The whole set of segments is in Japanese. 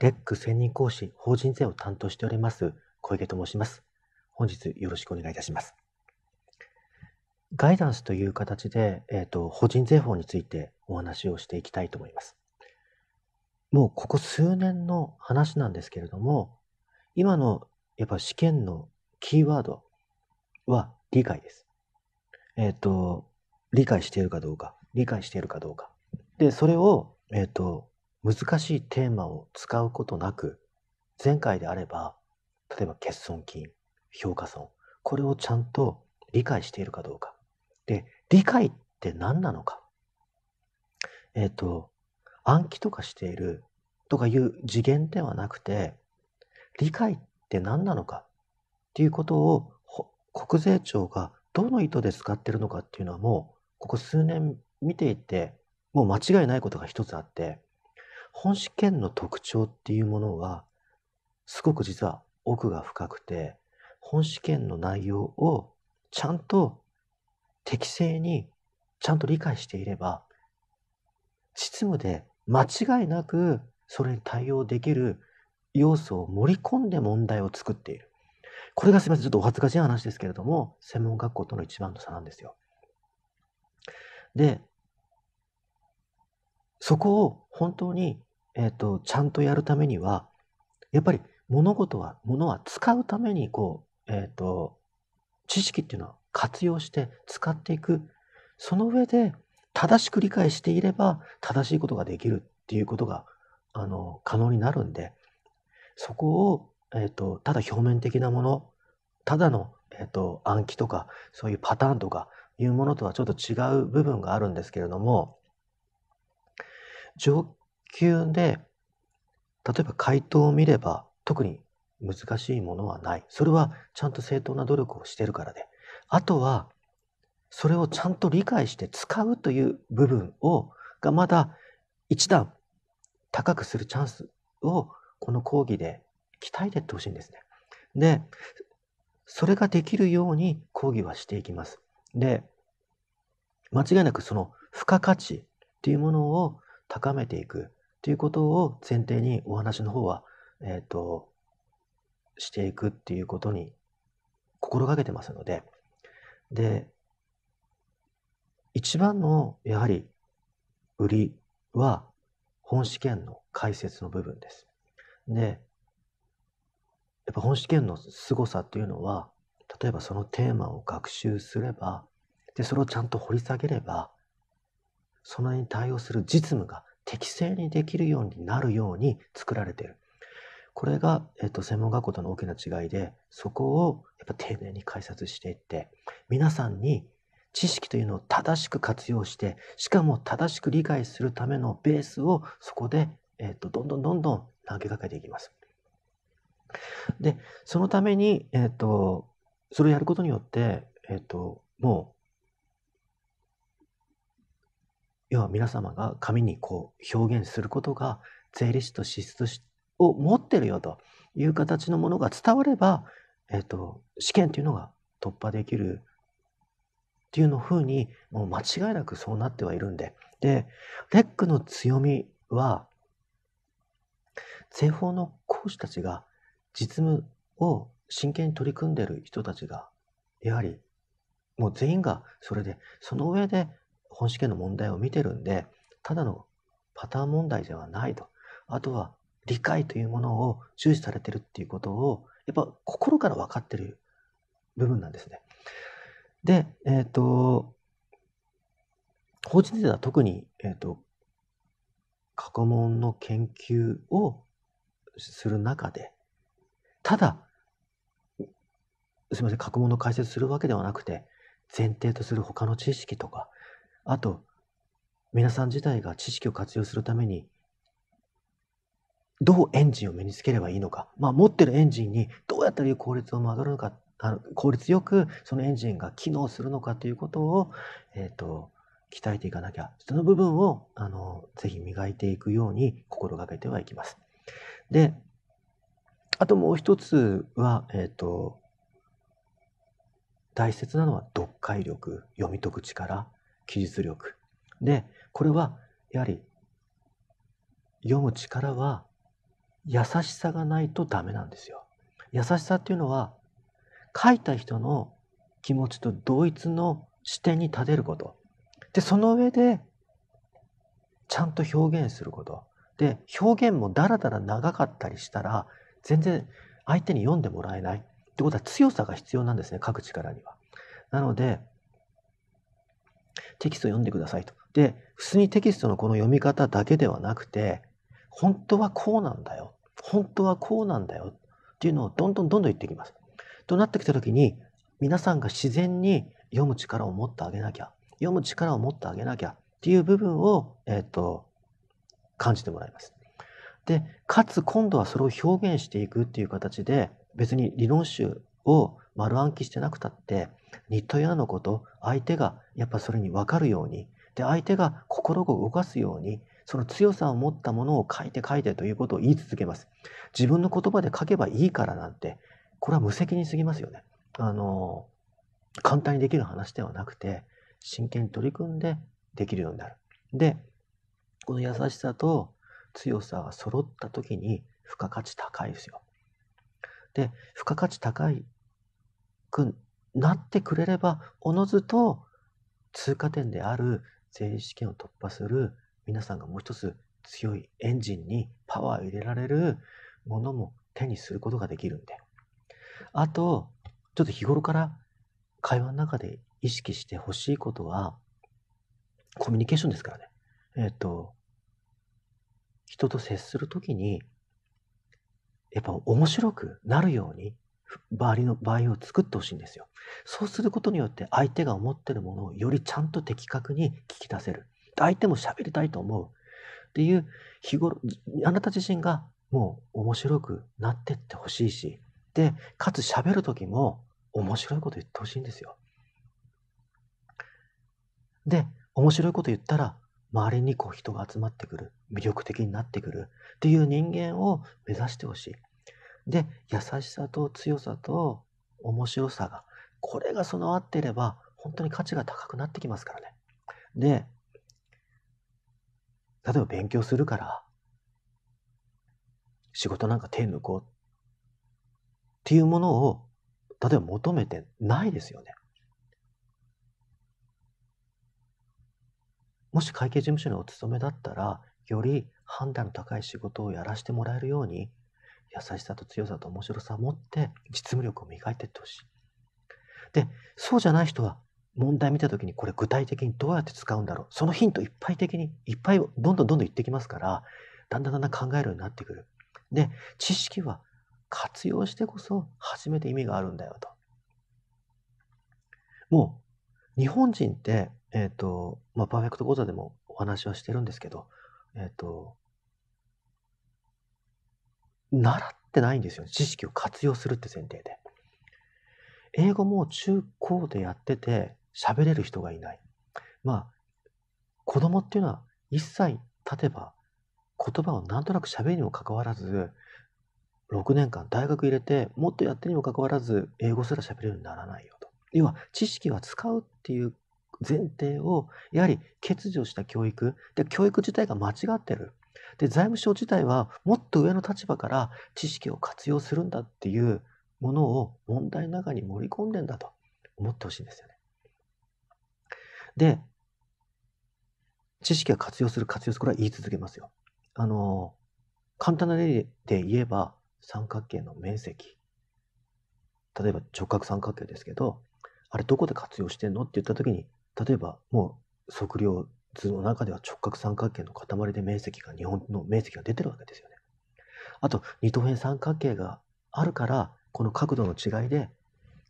レック専任講師法人税を担当しております小池と申します。本日よろしくお願いいたします。ガイダンスという形で、えっ、ー、と、法人税法についてお話をしていきたいと思います。もうここ数年の話なんですけれども、今のやっぱ試験のキーワードは理解です。えっ、ー、と、理解しているかどうか、理解しているかどうか。で、それを、えっ、ー、と、難しいテーマを使うことなく、前回であれば、例えば欠損金、評価損、これをちゃんと理解しているかどうか。で、理解って何なのか。えっ、ー、と、暗記とかしているとかいう次元ではなくて、理解って何なのかっていうことを国税庁がどの意図で使ってるのかっていうのはもうここ数年見ていてもう間違いないことが一つあって本試験の特徴っていうものは、すごく実は奥が深くて、本試験の内容をちゃんと適正にちゃんと理解していれば、実務で間違いなくそれに対応できる要素を盛り込んで問題を作っている。これがすみません、ちょっとお恥ずかしい話ですけれども、専門学校との一番の差なんですよ。で、そこを本当にえっ、ー、と、ちゃんとやるためには、やっぱり物事は、物は使うために、こう、えっ、ー、と、知識っていうのは活用して使っていく。その上で、正しく理解していれば、正しいことができるっていうことが、あの、可能になるんで、そこを、えっ、ー、と、ただ表面的なもの、ただの、えっ、と、暗記とか、そういうパターンとか、いうものとはちょっと違う部分があるんですけれども、状急で例えば回答を見れば特に難しいものはないそれはちゃんと正当な努力をしてるからであとはそれをちゃんと理解して使うという部分をがまだ一段高くするチャンスをこの講義で鍛えていってほしいんですね。でそれができるように講義はしていきます。で間違いなくその付加価値っていうものを高めていくっていうことを前提にお話の方は、えっ、ー、と、していくっていうことに心がけてますので、で、一番のやはり売りは本試験の解説の部分です。で、やっぱ本試験の凄さっていうのは、例えばそのテーマを学習すれば、で、それをちゃんと掘り下げれば、それに対応する実務が適正にできるようになるように作られている。これが、えっと、専門学校との大きな違いで、そこをやっぱ丁寧に解説していって、皆さんに知識というのを正しく活用して、しかも正しく理解するためのベースをそこで、えっと、どんどんどんどん投げかけていきます。で、そのために、えっと、それをやることによって、えっと、もう要は皆様が紙にこう表現することが税理士と支出を持ってるよという形のものが伝われば、えーと、試験っていうのが突破できるっていうのふうにもう間違いなくそうなってはいるんででレックの強みは税法の講師たちが実務を真剣に取り組んでいる人たちがやはりもう全員がそれでその上で本試験の問題を見てるんで、ただのパターン問題ではないと。あとは理解というものを重視されてるっていうことを、やっぱ心から分かってる部分なんですね。で、えっ、ー、と、法人税は特に、えっ、ー、と、過去問の研究をする中で、ただ、すみません、過去問の解説するわけではなくて、前提とする他の知識とか、あと、皆さん自体が知識を活用するために、どうエンジンを身につければいいのか、まあ、持ってるエンジンにどうやったら効率を戻がるのか、あの効率よくそのエンジンが機能するのかということを、えっ、ー、と、鍛えていかなきゃ、その部分を、あの、ぜひ磨いていくように心がけてはいきます。で、あともう一つは、えっ、ー、と、大切なのは読解力、読み解く力、記述力。で、これはやはり読む力は優しさがないとダメなんですよ。優しさっていうのは書いた人の気持ちと同一の視点に立てること。で、その上でちゃんと表現すること。で、表現もだらだら長かったりしたら全然相手に読んでもらえないってことは強さが必要なんですね、書く力には。なので、テキスト読んでくださいと。で、普通にテキストのこの読み方だけではなくて、本当はこうなんだよ。本当はこうなんだよ。っていうのをどんどんどんどん言ってきます。となってきた時に、皆さんが自然に読む力を持ってあげなきゃ、読む力を持ってあげなきゃっていう部分を、えっ、ー、と、感じてもらいます。で、かつ今度はそれを表現していくっていう形で、別に理論集を丸暗記してなくたってニット屋のこと相手がやっぱそれに分かるようにで相手が心を動かすようにその強さを持ったものを書いて書いてということを言い続けます自分の言葉で書けばいいからなんてこれは無責任すぎますよねあの簡単にできる話ではなくて真剣に取り組んでできるようになるでこの優しさと強さが揃った時に付加価値高いですよで付加価値高いくなってくれれば、おのずと通過点である税理試験を突破する皆さんがもう一つ強いエンジンにパワー入れられるものも手にすることができるんで。あと、ちょっと日頃から会話の中で意識してほしいことは、コミュニケーションですからね。えっ、ー、と、人と接するときに、やっぱ面白くなるように周りの場合を作ってほしいんですよ。そうすることによって相手が思ってるものをよりちゃんと的確に聞き出せる。相手も喋りたいと思う。っていう日頃、あなた自身がもう面白くなってってほしいし、で、かつ喋る時も面白いこと言ってほしいんですよ。で、面白いこと言ったら周りにこう人が集まってくる魅力的になってくるっていう人間を目指してほしいで、優しさと強さと面白さが、これが備わっていれば、本当に価値が高くなってきますからね。で、例えば勉強するから、仕事なんか手抜こうっていうものを、例えば求めてないですよね。もし会計事務所にお勤めだったら、より判断の高い仕事をやらせてもらえるように優しさと強さと面白さを持って実務力を磨いていってほしい。で、そうじゃない人は問題見た時にこれ具体的にどうやって使うんだろう。そのヒントいっぱい的にいっぱいどんどんどんどん言ってきますから、だんだんだんだん考えるようになってくる。で、知識は活用してこそ初めて意味があるんだよと。もう日本人って、えっ、ー、と、まあ、パーフェクト講座でもお話はしてるんですけど、えっ、ー、と、習ってないんですよ。知識を活用するって前提で。英語も中高でやってて喋れる人がいない。まあ、子供っていうのは1歳経てば言葉をなんとなく喋るにもかかわらず、6年間大学入れてもっとやってるにもかかわらず英語すら喋れるようにならないよと。要は知識は使うっていう前提をやはり欠如した教育で教育自体が間違ってるで、財務省自体はもっと上の立場から知識を活用するんだっていうものを問題の中に盛り込んでんだと思ってほしいんですよね。で、知識は活用する、活用する、これは言い続けますよ。あの、簡単な例で言えば、三角形の面積。例えば直角三角形ですけど、あれどこで活用してんのって言った時に、例えばもう測量図の中では直角三角形の塊で面積が日本の面積が出てるわけですよね。あと二等辺三角形があるからこの角度の違いで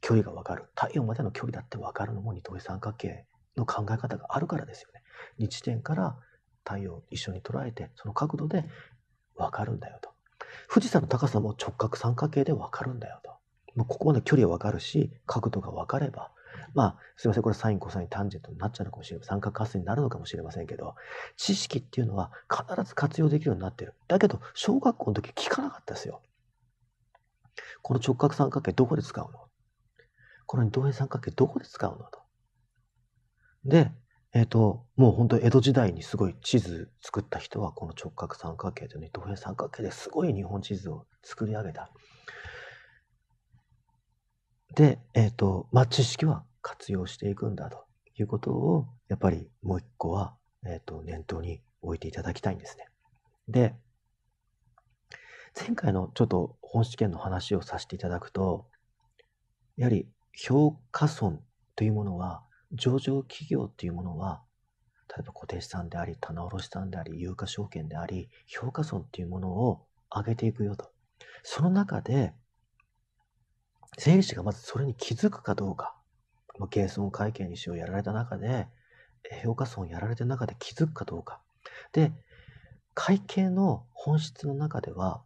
距離が分かる太陽までの距離だって分かるのも二等辺三角形の考え方があるからですよね。日地点から太陽を一緒に捉えてその角度で分かるんだよと。富士山の高さも直角三角形で分かるんだよと。もうここまで距離は分かるし角度が分かればまあ、すいません、これサイン、コサイン、タンジェントになっちゃうのかもしれません。三角関数になるのかもしれませんけど、知識っていうのは必ず活用できるようになってる。だけど、小学校の時聞かなかったですよ。この直角三角形どこで使うのこの二等辺三角形どこで使うのと。で、えっ、ー、と、もう本当に江戸時代にすごい地図作った人は、この直角三角形と二等辺三角形ですごい日本地図を作り上げた。で、えっ、ー、と、まあ、知識は活用していくんだということを、やっぱりもう一個は、えっ、ー、と、念頭に置いていただきたいんですね。で、前回のちょっと本試験の話をさせていただくと、やはり評価損というものは、上場企業というものは、例えば固定資産であり、棚卸資産であり、有価証券であり、評価損というものを上げていくよと。その中で、税理士がまずそれに気づくかどうか、まあ、ゲーソン会計にしようやられた中で、評価損やられた中で気づくかどうか。で、会計の本質の中では、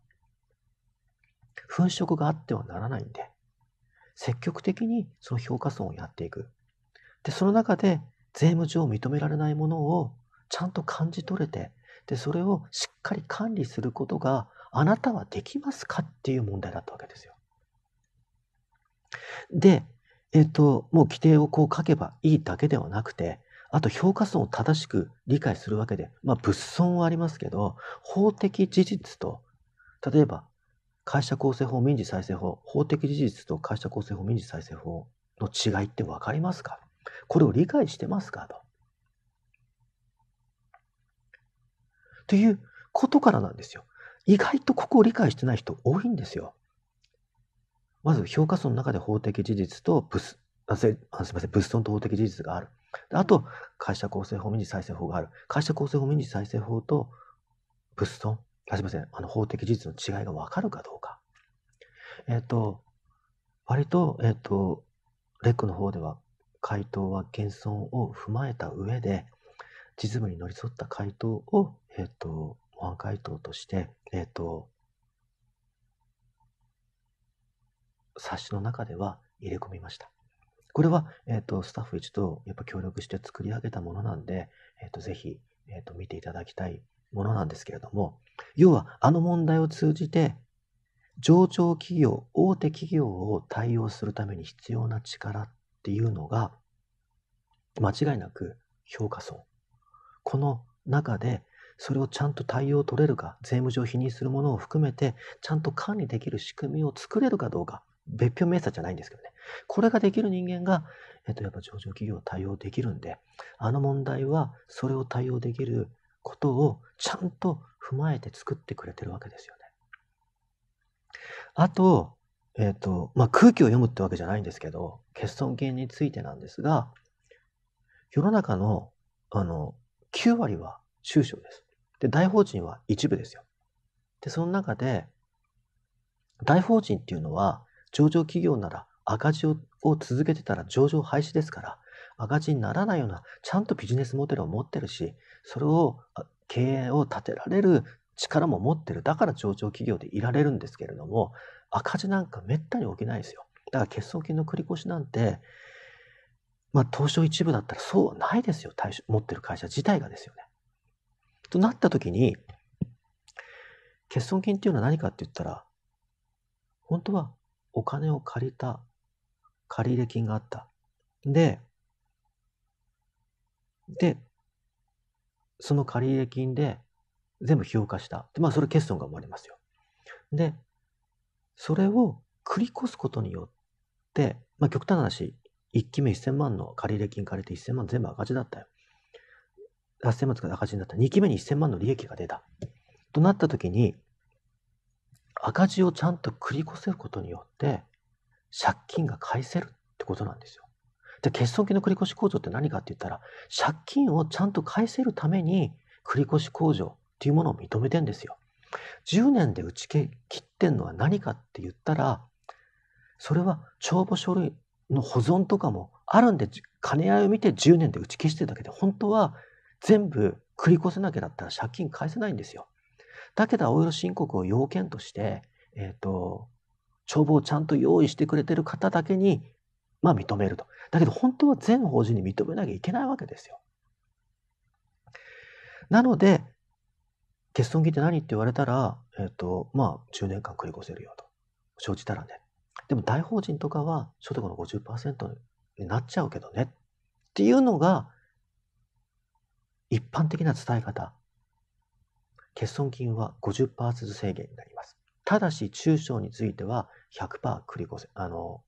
粉飾があってはならないんで、積極的にその評価損をやっていく。で、その中で税務上認められないものをちゃんと感じ取れて、で、それをしっかり管理することがあなたはできますかっていう問題だったわけですよ。で、えっと、もう規定をこう書けばいいだけではなくて、あと評価層を正しく理解するわけで、まあ物損はありますけど、法的事実と、例えば会社構成法、民事再生法、法的事実と会社構成法、民事再生法の違いって分かりますかこれを理解してますかと。ということからなんですよ。意外とここを理解してない人多いんですよ。まず評価層の中で法的事実とブス、あすみません、物損と法的事実がある。あと、会社構成法、民事再生法がある。会社構成法、民事再生法と物損、あすみません、あの法的事実の違いが分かるかどうか。えっ、ー、と、割と、えっ、ー、と、レックの方では、回答は減損を踏まえた上で、実務に乗り添った回答を、えっ、ー、と、模範回答として、えっ、と、冊子の中では入れ込みました。これは、えっ、ー、と、スタッフ一同、やっぱ協力して作り上げたものなんで、えっ、ー、と、ぜひ、えっ、ー、と、見ていただきたいものなんですけれども、要は、あの問題を通じて、上場企業、大手企業を対応するために必要な力っていうのが、間違いなく評価層。この中で、それをちゃんと対応取れるか、税務上否認するものを含めて、ちゃんと管理できる仕組みを作れるかどうか。別表明鎖じゃないんですけどね。これができる人間が、えっと、やっぱ上場企業対応できるんで、あの問題はそれを対応できることをちゃんと踏まえて作ってくれてるわけですよね。あと、えっ、と、まあ、空気を読むってわけじゃないんですけど、欠損金についてなんですが、世の中の、あの、9割は中小です。で、大法人は一部ですよ。で、その中で、大法人っていうのは、上場企業なら赤字を続けてたら上場廃止ですから、赤字にならないような、ちゃんとビジネスモデルを持ってるし、それを、経営を立てられる力も持ってる。だから上場企業でいられるんですけれども、赤字なんかめったに起きないですよ。だから欠損金の繰り越しなんて、まあ、東証一部だったらそうはないですよ。対象持ってる会社自体がですよね。となった時に、欠損金っていうのは何かって言ったら、本当はお金を借りた、借入金があった。で、で、その借入金で全部費用化した。で、まあそれ欠損が生まれますよ。で、それを繰り越すことによって、まあ極端な話、1期目1000万の借入金借りて1000万全部赤字だったよ。8000万使って赤字になった。2期目に1000万の利益が出た。となった時に、赤字をちゃんと繰り越せることによって、借金が返せるってことなんですよ。で、欠損金の繰越控除って何かって言ったら、借金をちゃんと返せるために繰越控除っていうものを認めてんですよ。10年で打ち切ってんのは何かって言ったら、それは帳簿書類の保存とかもあるんで、兼ね合いを見て10年で打ち消してるだけで、本当は全部繰り越せなきゃだったら借金返せないんですよ。だけど青色申告を要件として、えっ、ー、と、帳簿をちゃんと用意してくれてる方だけに、まあ認めると。だけど本当は全法人に認めなきゃいけないわけですよ。なので、欠損金って何って言われたら、えっ、ー、と、まあ10年間繰り越せるよと。生じたらね。でも大法人とかは所得の50%になっちゃうけどねっていうのが一般的な伝え方欠損金は50%ずつ制限になります。ただし、中小については100%繰り越せ、あの、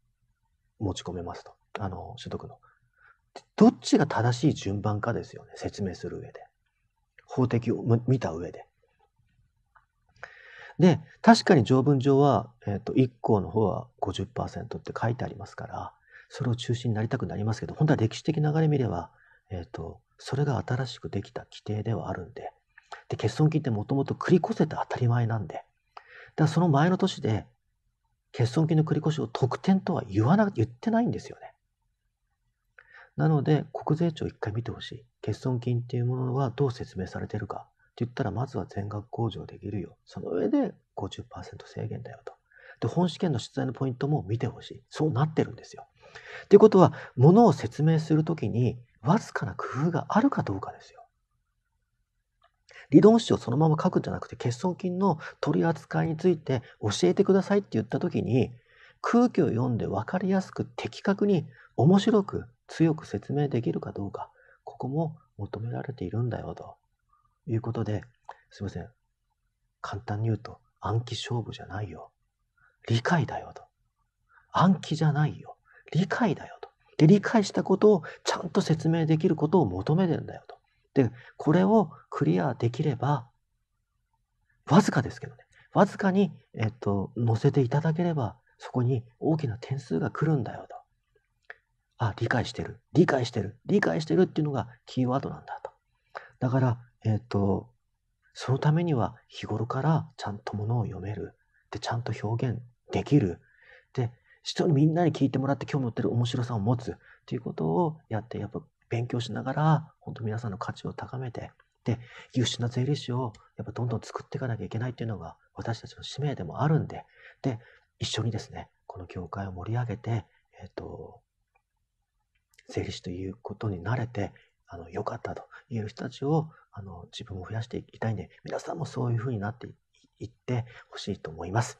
持ち込めますと。あの、所得の。どっちが正しい順番かですよね。説明する上で。法的を見た上で。で、確かに条文上は、えっ、ー、と、1項の方は50%って書いてありますから、それを中心になりたくなりますけど、本当は歴史的流れ見れば、えっ、ー、と、それが新しくできた規定ではあるんで、で、欠損金ってもともと繰り越せて当たり前なんで。だからその前の年で、欠損金の繰り越しを特典とは言わな、言ってないんですよね。なので、国税庁一回見てほしい。欠損金っていうものはどう説明されてるかって言ったら、まずは全額控除できるよ。その上で50%制限だよと。で、本試験の出題のポイントも見てほしい。そうなってるんですよ。っていうことは、ものを説明するときに、わずかな工夫があるかどうかですよ。理論史をそのまま書くんじゃなくて、欠損金の取り扱いについて教えてくださいって言った時に、空気を読んで分かりやすく的確に面白く強く説明できるかどうか、ここも求められているんだよということで、すいません。簡単に言うと暗記勝負じゃないよ。理解だよと。暗記じゃないよ。理解だよと。で、理解したことをちゃんと説明できることを求めてるんだよと。で、これをクリアできれば、わずかですけどね、わずかに、えっと、載せていただければ、そこに大きな点数が来るんだよと。あ、理解してる、理解してる、理解してるっていうのがキーワードなんだと。だから、えっと、そのためには日頃からちゃんとものを読める。で、ちゃんと表現できる。で、人にみんなに聞いてもらって興味持ってる面白さを持つっていうことをやって、やっぱ勉強しながら、本当皆さんの価値を高めて、で、優秀な税理士をやっぱどんどん作っていかなきゃいけないっていうのが私たちの使命でもあるんで、で、一緒にですね、この業界を盛り上げて、えっ、ー、と、税理士ということに慣れて、あの、良かったという人たちを、あの、自分を増やしていきたいんで、皆さんもそういうふうになっていってほしいと思います。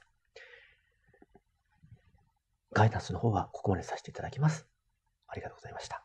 ガイダンスの方はここまでさせていただきます。ありがとうございました。